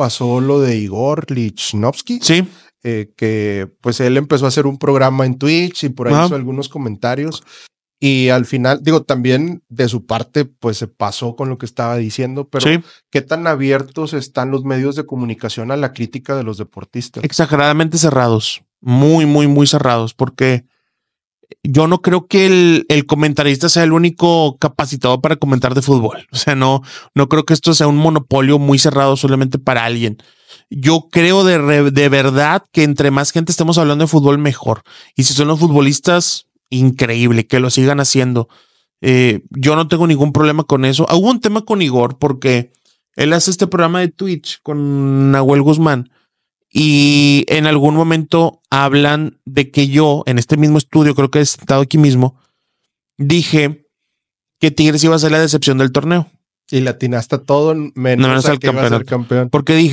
pasó lo de Igor Lichnowsky. Sí. Eh, que pues él empezó a hacer un programa en Twitch y por ahí hizo algunos comentarios. Y al final, digo, también de su parte, pues se pasó con lo que estaba diciendo, pero ¿qué tan abiertos están los medios de comunicación a la crítica de los deportistas? Exageradamente cerrados, muy, muy, muy cerrados, porque yo no creo que el, comentarista sea el único capacitado para comentar de fútbol. O sea, no, no creo que esto sea un monopolio muy cerrado solamente para alguien. Yo creo de, verdad que entre más gente estemos hablando de fútbol, mejor. Y si son los futbolistas, increíble que lo sigan haciendo. Eh, yo no tengo ningún problema con eso. Hubo un tema con Igor porque él hace este programa de Twitch con Nahuel Guzmán y en algún momento hablan de que yo, en este mismo estudio, creo que he estado aquí mismo, dije que Tigres iba a ser la decepción del torneo. Y latinaste todo menos, al campeón. Porque dije,